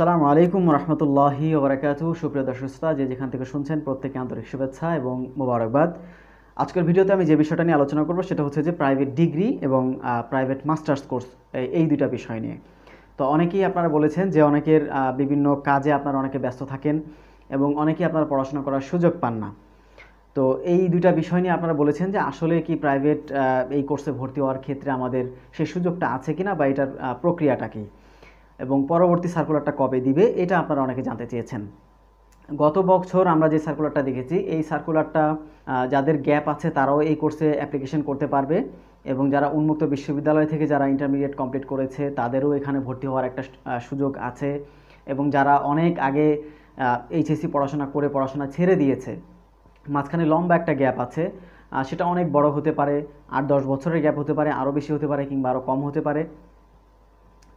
সালাম আলাইকুম রহমতুল্লাহি ওবরাকাত সুপ্রিয় দর্শক যে যেখান থেকে শুনছেন প্রত্যেকে আন্তরিক শুভেচ্ছা এবং মোবারকবাদ আজকের ভিডিওতে আমি যে বিষয়টা নিয়ে আলোচনা করব সেটা হচ্ছে যে প্রাইভেট ডিগ্রি এবং প্রাইভেট মাস্টার্স কোর্স এই দুইটা বিষয় নিয়ে তো অনেকেই আপনারা বলেছেন যে অনেকের বিভিন্ন কাজে আপনারা অনেকে ব্যস্ত থাকেন এবং অনেকেই আপনারা পড়াশোনা করার সুযোগ পান না তো এই দুইটা বিষয় নিয়ে আপনারা বলেছেন যে আসলে কি প্রাইভেট এই কোর্সে ভর্তি হওয়ার ক্ষেত্রে আমাদের সেই সুযোগটা আছে কিনা বা এটার প্রক্রিয়াটা কী এবং পরবর্তী সার্কুলারটা কবে দিবে এটা আপনারা অনেকে জানতে চেয়েছেন গত বছর আমরা যে সার্কুলারটা দেখেছি এই সার্কুলারটা যাদের গ্যাপ আছে তারাও এই কোর্সে অ্যাপ্লিকেশন করতে পারবে এবং যারা উন্মুক্ত বিশ্ববিদ্যালয় থেকে যারা ইন্টারমিডিয়েট কমপ্লিট করেছে তাদেরও এখানে ভর্তি হওয়ার একটা সুযোগ আছে এবং যারা অনেক আগে এইচএসসি পড়াশোনা করে পড়াশোনা ছেড়ে দিয়েছে মাঝখানে লম্বা একটা গ্যাপ আছে সেটা অনেক বড় হতে পারে আট দশ বছরের গ্যাপ হতে পারে আরও বেশি হতে পারে কিংবা আরও কম হতে পারে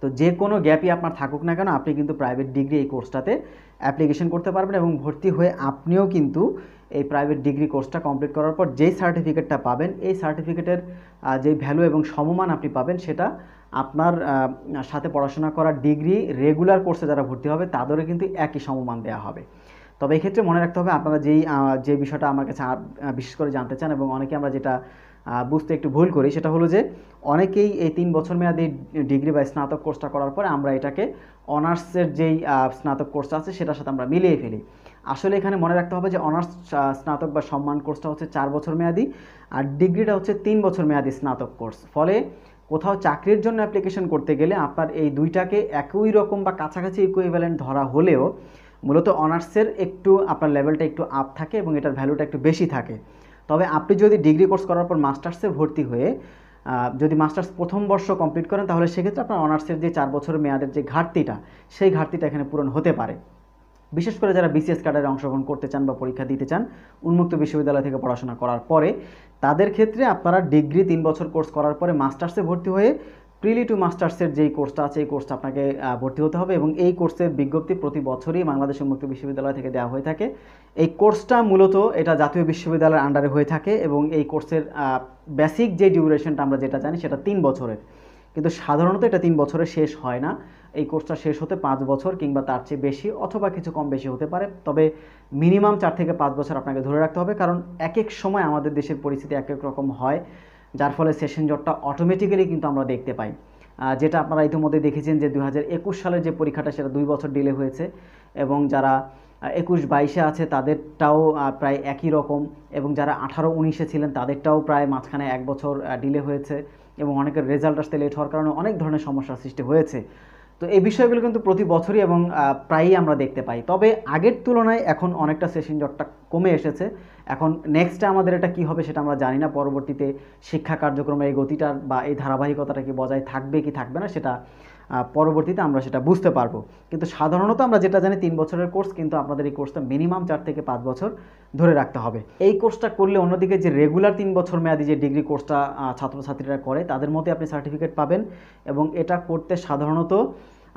তো যে কোনো গ্যাপই আপনার থাকুক না কেন আপনি কিন্তু প্রাইভেট ডিগ্রি এই কোর্সটাতে অ্যাপ্লিকেশন করতে পারবেন এবং ভর্তি হয়ে আপনিও কিন্তু এই প্রাইভেট ডিগ্রি কোর্সটা কমপ্লিট করার পর যেই সার্টিফিকেটটা পাবেন এই সার্টিফিকেটের যে ভ্যালু এবং সমমান আপনি পাবেন সেটা আপনার সাথে পড়াশোনা করার ডিগ্রি রেগুলার কোর্সে যারা ভর্তি হবে তাদেরও কিন্তু একই সমমান দেওয়া হবে তবে এক্ষেত্রে মনে রাখতে হবে আপনারা যেই যে বিষয়টা আমার কাছে বিশেষ করে জানতে চান এবং অনেকে আমরা যেটা বুঝতে একটু ভুল করি সেটা হলো যে অনেকেই এই তিন বছর মেয়াদি ডিগ্রি বা স্নাতক কোর্সটা করার পরে আমরা এটাকে অনার্সের যেই স্নাতক কোর্সটা আছে সেটার সাথে আমরা মিলিয়ে ফেলি আসলে এখানে মনে রাখতে হবে যে অনার্স স্নাতক বা সম্মান কোর্সটা হচ্ছে চার বছর মেয়াদি আর ডিগ্রিটা হচ্ছে তিন বছর মেয়াদি স্নাতক কোর্স ফলে কোথাও চাকরির জন্য অ্যাপ্লিকেশন করতে গেলে আপনার এই দুইটাকে একই রকম বা কাছাকাছি ইকুইভ্যালেন্ট ধরা হলেও মূলত অনার্সের একটু আপনার লেভেলটা একটু আপ থাকে এবং এটার ভ্যালুটা একটু বেশি থাকে তবে আপনি যদি ডিগ্রি কোর্স করার পর মাস্টার্সে ভর্তি হয়ে যদি মাস্টার্স প্রথম বর্ষ কমপ্লিট করেন তাহলে সেক্ষেত্রে আপনার অনার্সের যে চার বছরের মেয়াদের যে ঘাটতিটা সেই ঘাটতিটা এখানে পূরণ হতে পারে বিশেষ করে যারা বিসিএস ক্যাডারে অংশগ্রহণ করতে চান বা পরীক্ষা দিতে চান উন্মুক্ত বিশ্ববিদ্যালয় থেকে পড়াশোনা করার পরে তাদের ক্ষেত্রে আপনারা ডিগ্রি তিন বছর কোর্স করার পরে মাস্টার্সে ভর্তি হয়ে প্রিলি টু মাস্টার্সের যেই কোর্সটা আছে এই কোর্সটা আপনাকে ভর্তি হতে হবে এবং এই কোর্সের বিজ্ঞপ্তি প্রতি বছরই বাংলাদেশ মুক্ত বিশ্ববিদ্যালয় থেকে দেওয়া হয়ে থাকে এই কোর্সটা মূলত এটা জাতীয় বিশ্ববিদ্যালয়ের আন্ডারে হয়ে থাকে এবং এই কোর্সের বেসিক যে ডিউরেশনটা আমরা যেটা জানি সেটা তিন বছরের কিন্তু সাধারণত এটা তিন বছরে শেষ হয় না এই কোর্সটা শেষ হতে পাঁচ বছর কিংবা তার চেয়ে বেশি অথবা কিছু কম বেশি হতে পারে তবে মিনিমাম চার থেকে পাঁচ বছর আপনাকে ধরে রাখতে হবে কারণ এক এক সময় আমাদের দেশের পরিস্থিতি এক এক রকম হয় যার ফলে সেশন জটটা অটোমেটিক্যালি কিন্তু আমরা দেখতে পাই যেটা আপনারা ইতিমধ্যে দেখেছেন যে দু সালের যে পরীক্ষাটা সেটা দুই বছর ডিলে হয়েছে এবং যারা একুশ বাইশে আছে তাদেরটাও প্রায় একই রকম এবং যারা আঠারো উনিশে ছিলেন তাদেরটাও প্রায় মাঝখানে এক বছর ডিলে হয়েছে এবং অনেকের রেজাল্ট আসতে লেট হওয়ার কারণে অনেক ধরনের সমস্যার সৃষ্টি হয়েছে তো এই বিষয়গুলো কিন্তু প্রতি বছরই এবং প্রায়ই আমরা দেখতে পাই তবে আগের তুলনায় এখন অনেকটা সেশন জটটা কমে এসেছে এখন নেক্সট আমাদের এটা কি হবে সেটা আমরা জানি না পরবর্তীতে শিক্ষা কার্যক্রমের এই গতিটার বা এই ধারাবাহিকতাটা কি বজায় থাকবে কি থাকবে না সেটা পরবর্তীতে আমরা সেটা বুঝতে পারবো কিন্তু সাধারণত আমরা যেটা জানি তিন বছরের কোর্স কিন্তু আপনাদের এই কোর্সটা মিনিমাম চার থেকে পাঁচ বছর ধরে রাখতে হবে এই কোর্সটা করলে অন্যদিকে যে রেগুলার তিন বছর মেয়াদি যে ডিগ্রি কোর্সটা ছাত্রছাত্রীরা করে তাদের মধ্যে আপনি সার্টিফিকেট পাবেন এবং এটা করতে সাধারণত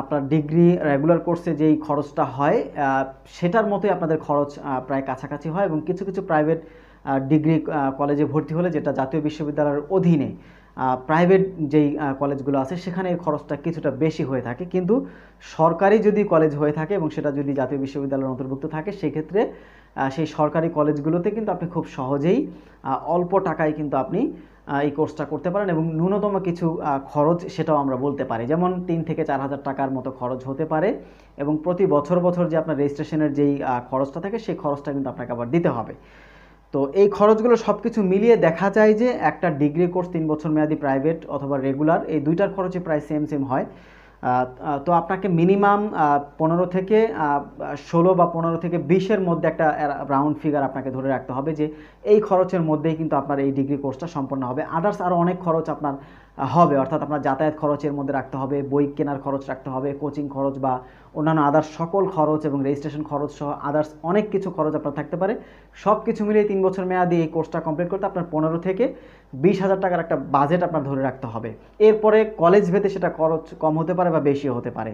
আপনার ডিগ্রি রেগুলার কোর্সে যেই খরচটা হয় সেটার মতোই আপনাদের খরচ প্রায় কাছাকাছি হয় এবং কিছু কিছু প্রাইভেট ডিগ্রি কলেজে ভর্তি হলে যেটা জাতীয় বিশ্ববিদ্যালয়ের অধীনে প্রাইভেট যেই কলেজগুলো আছে সেখানে খরচটা কিছুটা বেশি হয়ে থাকে কিন্তু সরকারি যদি কলেজ হয়ে থাকে এবং সেটা যদি জাতীয় বিশ্ববিদ্যালয়ের অন্তর্ভুক্ত থাকে সেক্ষেত্রে সেই সরকারি কলেজগুলোতে কিন্তু আপনি খুব সহজেই অল্প টাকায় কিন্তু আপনি এই কোর্সটা করতে পারেন এবং ন্যূনতম কিছু খরচ সেটাও আমরা বলতে পারি যেমন তিন থেকে চার হাজার টাকার মতো খরচ হতে পারে এবং প্রতি বছর বছর যে আপনার রেজিস্ট্রেশনের যেই খরচটা থাকে সেই খরচটা কিন্তু আপনাকে আবার দিতে হবে তো এই খরচগুলো সব কিছু মিলিয়ে দেখা যায় যে একটা ডিগ্রি কোর্স তিন বছর মেয়াদি প্রাইভেট অথবা রেগুলার এই দুইটার খরচে প্রায় সেম সেম হয় তো আপনাকে মিনিমাম পনেরো থেকে ষোলো বা পনেরো থেকে বিশের মধ্যে একটা রাউন্ড ফিগার আপনাকে ধরে রাখতে হবে যে এই খরচের মধ্যেই কিন্তু আপনার এই ডিগ্রি কোর্সটা সম্পন্ন হবে আদার্স আরও অনেক খরচ আপনার হবে অর্থাৎ আপনার যাতায়াত খরচের মধ্যে রাখতে হবে বই কেনার খরচ রাখতে হবে কোচিং খরচ বা অন্যান্য আদার্স সকল খরচ এবং রেজিস্ট্রেশন খরচ সহ আদার্স অনেক কিছু খরচ আপনার থাকতে পারে সব কিছু মিলিয়ে তিন বছর মেয়াদি এই কোর্সটা কমপ্লিট করতে আপনার পনেরো থেকে বিশ হাজার টাকার একটা বাজেট আপনার ধরে রাখতে হবে এরপরে কলেজ ভেদে সেটা খরচ কম হতে পারে বা বেশি হতে পারে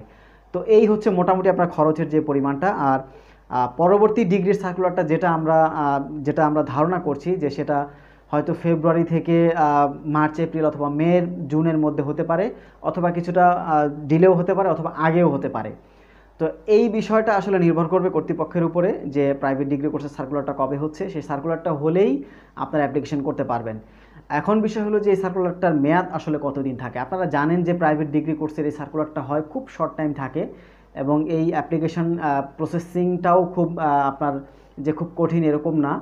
তো এই হচ্ছে মোটামুটি আপনার খরচের যে পরিমাণটা আর পরবর্তী ডিগ্রির সার্কুলারটা যেটা আমরা যেটা আমরা ধারণা করছি যে সেটা হয়তো ফেব্রুয়ারি থেকে মার্চ এপ্রিল অথবা মে জুনের মধ্যে হতে পারে অথবা কিছুটা ডিলেও হতে পারে অথবা আগেও হতে পারে তো এই বিষয়টা আসলে নির্ভর করবে কর্তৃপক্ষের উপরে যে প্রাইভেট ডিগ্রি কোর্সের সার্কুলারটা কবে হচ্ছে সেই সার্কুলারটা হলেই আপনারা অ্যাপ্লিকেশন করতে পারবেন এখন বিষয় হলো যে এই সার্কুলারটার মেয়াদ আসলে কতদিন থাকে আপনারা জানেন যে প্রাইভেট ডিগ্রি কোর্সের এই সার্কুলারটা হয় খুব শর্ট টাইম থাকে এবং এই অ্যাপ্লিকেশন প্রসেসিংটাও খুব আপনার যে খুব কঠিন এরকম না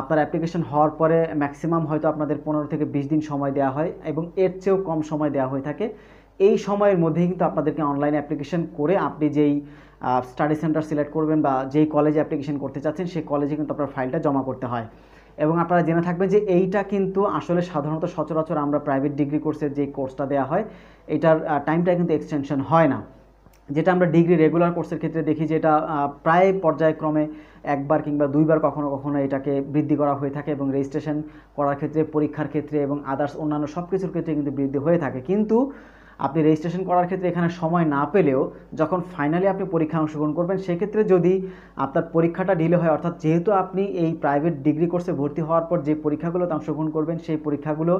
আপনার অ্যাপ্লিকেশন হওয়ার পরে ম্যাক্সিমাম হয়তো আপনাদের পনেরো থেকে বিশ দিন সময় দেওয়া হয় এবং এর চেয়েও কম সময় দেওয়া হয়ে থাকে এই সময়ের মধ্যেই কিন্তু আপনাদেরকে অনলাইন অ্যাপ্লিকেশন করে আপনি যেই স্টাডি সেন্টার সিলেক্ট করবেন বা যেই কলেজে অ্যাপ্লিকেশন করতে চাচ্ছেন সেই কলেজে কিন্তু আপনার ফাইলটা জমা করতে হয় এবং আপনারা জেনে থাকবেন যে এইটা কিন্তু আসলে সাধারণত সচরাচর আমরা প্রাইভেট ডিগ্রি কোর্সের যে কোর্সটা দেওয়া হয় এটার টাইমটা কিন্তু এক্সটেনশন হয় না যেটা আমরা ডিগ্রি রেগুলার কোর্সের ক্ষেত্রে দেখি যে এটা প্রায় পর্যায়ক্রমে একবার কিংবা দুইবার কখনো কখনো এটাকে বৃদ্ধি করা হয়ে থাকে এবং রেজিস্ট্রেশন করার ক্ষেত্রে পরীক্ষার ক্ষেত্রে এবং আদার্স অন্যান্য সব কিছুর ক্ষেত্রে কিন্তু বৃদ্ধি হয়ে থাকে কিন্তু আপনি রেজিস্ট্রেশন করার ক্ষেত্রে এখানে সময় না পেলেও যখন ফাইনালি আপনি পরীক্ষা অংশগ্রহণ করবেন সেক্ষেত্রে যদি আপনার পরীক্ষাটা ডিলে হয় অর্থাৎ যেহেতু আপনি এই প্রাইভেট ডিগ্রি কোর্সে ভর্তি হওয়ার পর যে পরীক্ষাগুলোতে অংশগ্রহণ করবেন সেই পরীক্ষাগুলো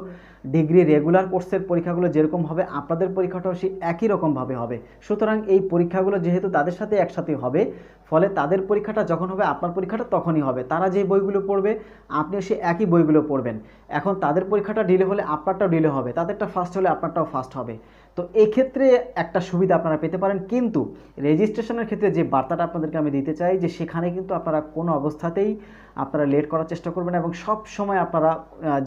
ডিগ্রি রেগুলার কোর্সের পরীক্ষাগুলো যেরকম হবে আপনাদের পরীক্ষাটাও সেই একই রকমভাবে হবে সুতরাং এই পরীক্ষাগুলো যেহেতু তাদের সাথে একসাথে হবে ফলে তাদের পরীক্ষাটা যখন হবে আপনার পরীক্ষাটা তখনই হবে তারা যে বইগুলো পড়বে আপনিও সে একই বইগুলো পড়বেন এখন তাদের পরীক্ষাটা ডিলে হলে আপনারটাও ডিলে হবে তাদেরটা ফার্স্ট হলে আপনারটাও ফার্স্ট হবে তো এক্ষেত্রে একটা সুবিধা আপনারা পেতে পারেন কিন্তু রেজিস্ট্রেশনের ক্ষেত্রে যে বার্তাটা আপনাদেরকে আমি দিতে চাই যে সেখানে কিন্তু আপনারা কোনো অবস্থাতেই আপনারা লেট করার চেষ্টা করবেন এবং সব সময় আপনারা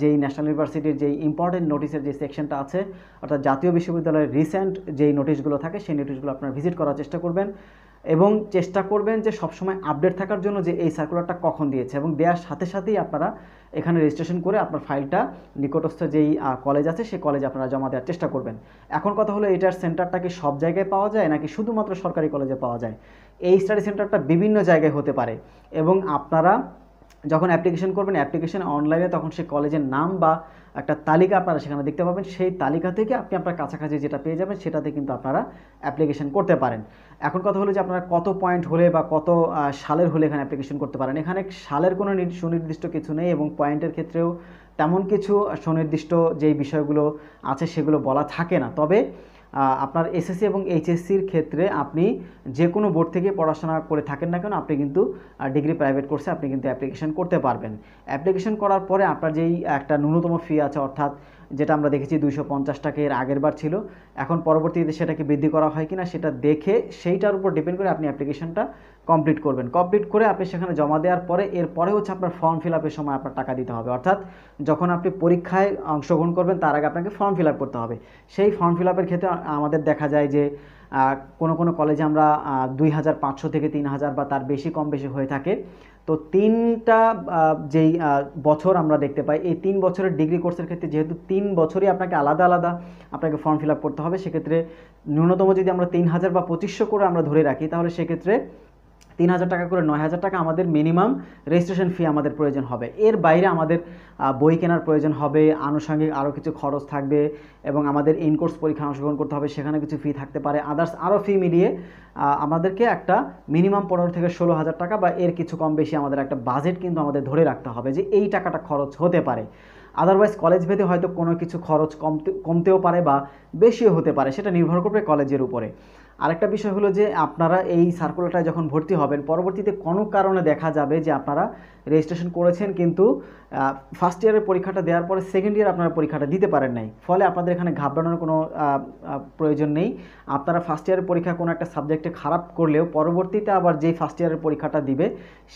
যেই ন্যাশনাল ইউনিভার্সিটির যেই ইম্পর্টেন্ট নোটিশের যে সেকশনটা আছে অর্থাৎ জাতীয় বিশ্ববিদ্যালয়ের রিসেন্ট যেই নোটিশগুলো থাকে সেই নোটিশগুলো আপনারা ভিজিট করার চেষ্টা করবেন এবং চেষ্টা করবেন যে সবসময় আপডেট থাকার জন্য যে এই সার্কুলারটা কখন দিয়েছে এবং দেওয়ার সাথে সাথেই আপনারা এখানে রেজিস্ট্রেশন করে আপনার ফাইলটা নিকটস্থ যেই কলেজ আছে সেই কলেজে আপনারা জমা দেওয়ার চেষ্টা করবেন এখন কথা হলো এটার সেন্টারটা কি সব জায়গায় পাওয়া যায় নাকি শুধুমাত্র সরকারি কলেজে পাওয়া যায় এই স্টাডি সেন্টারটা বিভিন্ন জায়গায় হতে পারে এবং আপনারা যখন অ্যাপ্লিকেশন করবেন অ্যাপ্লিকেশন অনলাইনে তখন সে কলেজের নাম বা একটা তালিকা আপনারা সেখানে দেখতে পাবেন সেই তালিকা থেকে আপনি আপনার কাছাকাছি যেটা পেয়ে যাবেন সেটাতে কিন্তু আপনারা অ্যাপ্লিকেশন করতে পারেন এখন কথা হলো যে আপনারা কত পয়েন্ট হলে বা কত সালের হলে এখানে অ্যাপ্লিকেশন করতে পারেন এখানে সালের কোনো সুনির্দিষ্ট কিছু নেই এবং পয়েন্টের ক্ষেত্রেও তেমন কিছু সুনির্দিষ্ট যেই বিষয়গুলো আছে সেগুলো বলা থাকে না তবে আপনার এসএসসি এবং এইচএসসির ক্ষেত্রে আপনি যে কোনো বোর্ড থেকে পড়াশোনা করে থাকেন না কেন আপনি কিন্তু ডিগ্রি প্রাইভেট কোর্সে আপনি কিন্তু অ্যাপ্লিকেশন করতে পারবেন অ্যাপ্লিকেশন করার পরে আপনার যেই একটা ন্যূনতম ফি আছে অর্থাৎ যেটা আমরা দেখেছি দুইশো পঞ্চাশ টাকা এর আগের বার ছিল এখন পরবর্তীতে সেটাকে বৃদ্ধি করা হয় কিনা সেটা দেখে সেইটার উপর ডিপেন্ড করে আপনি অ্যাপ্লিকেশনটা কমপ্লিট করবেন কমপ্লিট করে আপনি সেখানে জমা দেওয়ার পরে এরপরে হচ্ছে আপনার ফর্ম ফিল আপের সময় আপনার টাকা দিতে হবে অর্থাৎ যখন আপনি পরীক্ষায় অংশগ্রহণ করবেন তার আগে আপনাকে ফর্ম ফিল আপ করতে হবে সেই ফর্ম ফিল আপের ক্ষেত্রে আমাদের দেখা যায় যে কোনো কোনো কলেজে আমরা দুই হাজার পাঁচশো থেকে তিন হাজার বা তার বেশি কম বেশি হয়ে থাকে তো তিনটা যেই বছর আমরা দেখতে পাই এই তিন বছরের ডিগ্রি কোর্সের ক্ষেত্রে যেহেতু তিন বছরই আপনাকে আলাদা আলাদা আপনাকে ফর্ম ফিল করতে হবে সেক্ষেত্রে ন্যূনতম যদি আমরা তিন হাজার বা পঁচিশশো করে আমরা ধরে রাখি তাহলে সেক্ষেত্রে তিন হাজার টাকা করে নয় হাজার টাকা আমাদের মিনিমাম রেজিস্ট্রেশন ফি আমাদের প্রয়োজন হবে এর বাইরে আমাদের বই কেনার প্রয়োজন হবে আনুষঙ্গিক আরও কিছু খরচ থাকবে এবং আমাদের ইনকোর্স পরীক্ষা অংশগ্রহণ করতে হবে সেখানে কিছু ফি থাকতে পারে আদার্স আরও ফি মিলিয়ে আমাদেরকে একটা মিনিমাম পনেরো থেকে ষোলো হাজার টাকা বা এর কিছু কম বেশি আমাদের একটা বাজেট কিন্তু আমাদের ধরে রাখতে হবে যে এই টাকাটা খরচ হতে পারে আদারওয়াইজ কলেজ ভেদে হয়তো কোনো কিছু খরচ কমতে কমতেও পারে বা বেশিও হতে পারে সেটা নির্ভর করবে কলেজের উপরে আরেকটা বিষয় হলো যে আপনারা এই সার্কুলারটায় যখন ভর্তি হবেন পরবর্তীতে কোনো কারণে দেখা যাবে যে আপনারা রেজিস্ট্রেশন করেছেন কিন্তু ফার্স্ট ইয়ারের পরীক্ষাটা দেওয়ার পরে সেকেন্ড ইয়ার আপনারা পরীক্ষাটা দিতে পারেন নাই ফলে আপনাদের এখানে ঘাবড়ানোর কোনো প্রয়োজন নেই আপনারা ফার্স্ট ইয়ারের পরীক্ষা কোনো একটা সাবজেক্টে খারাপ করলেও পরবর্তীতে আবার যেই ফার্স্ট ইয়ারের পরীক্ষাটা দিবে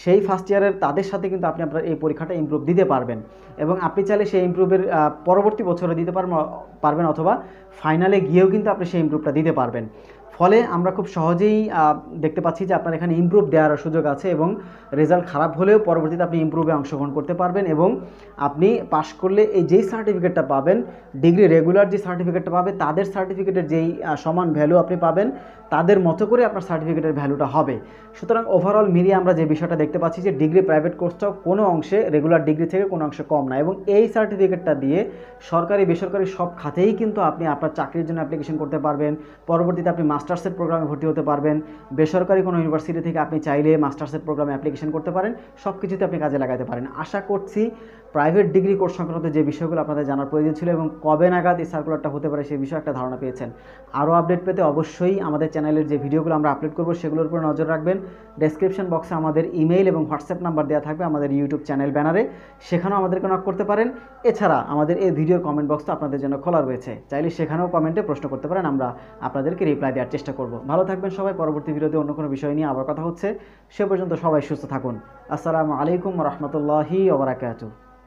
সেই ফার্স্ট ইয়ারের তাদের সাথে কিন্তু আপনি আপনার এই পরীক্ষাটা ইমপ্রুভ দিতে পারবেন এবং আপনি চাইলে সেই ইমপ্রুভের পরবর্তী বছরে দিতে পারবেন পারবেন অথবা ফাইনালে গিয়েও কিন্তু আপনি সেই ইমপ্রুভটা দিতে পারবেন ফলে আমরা খুব সহজেই দেখতে পাচ্ছি যে আপনার এখানে ইম্প্রুভ দেওয়ার সুযোগ আছে এবং রেজাল্ট খারাপ হলেও পরবর্তীতে আপনি ইম্প্রুভে অংশগ্রহণ করতে পারবেন এবং আপনি পাশ করলে এই যেই সার্টিফিকেটটা পাবেন ডিগ্রি রেগুলার যে সার্টিফিকেটটা পাবে তাদের সার্টিফিকেটের যেই সমান ভ্যালু আপনি পাবেন তাদের মতো করে আপনার সার্টিফিকেটের ভ্যালুটা হবে সুতরাং ওভারঅল মিলিয়ে আমরা যে বিষয়টা দেখতে পাচ্ছি যে ডিগ্রি প্রাইভেট কোর্সটাও কোনো অংশে রেগুলার ডিগ্রি থেকে কোনো অংশে কম না এবং এই সার্টিফিকেটটা দিয়ে সরকারি বেসরকারি সব খাতেই কিন্তু আপনি আপনার চাকরির জন্য অ্যাপ্লিকেশন করতে পারবেন পরবর্তীতে আপনি মাস্টার্সের প্রোগ্রামে ভর্তি হতে পারবেন বেসরকারি কোনো ইউনিভার্সিটি থেকে আপনি চাইলে মাস্টার্সের প্রোগ্রামে অ্যাপ্লিকেশন করতে পারেন সব কিছুতে আপনি কাজে লাগাতে পারেন আশা করছি প্রাইভেট ডিগ্রি কোর্স সংক্রান্ত যে বিষয়গুলো আপনাদের জানার প্রয়োজন ছিল এবং কবে নাগাদ এই সার্কুলারটা হতে পারে সেই বিষয়ে একটা ধারণা পেয়েছেন আরও আপডেট পেতে অবশ্যই আমাদের চ্যানেলের যে ভিডিওগুলো আমরা আপলোড করবো সেগুলোর উপর নজর রাখবেন ডেসক্রিপশন বক্সে আমাদের ইমেইল এবং হোয়াটসঅ্যাপ নাম্বার দেওয়া থাকবে আমাদের ইউটিউব চ্যানেল ব্যানারে সেখানেও আমাদেরকে নক করতে পারেন এছাড়া আমাদের এই ভিডিওর কমেন্ট বক্স তো আপনাদের জন্য খোলা রয়েছে চাইলে সেখানেও কমেন্টে প্রশ্ন করতে পারেন আমরা আপনাদেরকে রিপ্লাই দেওয়ার দেওয়ার চেষ্টা করব ভালো থাকবেন সবাই পরবর্তী ভিডিওতে অন্য কোনো বিষয় নিয়ে আবার কথা হচ্ছে সে পর্যন্ত সবাই সুস্থ থাকুন আসসালামু আলাইকুম রহমতুল্লাহি ওবরাকাতু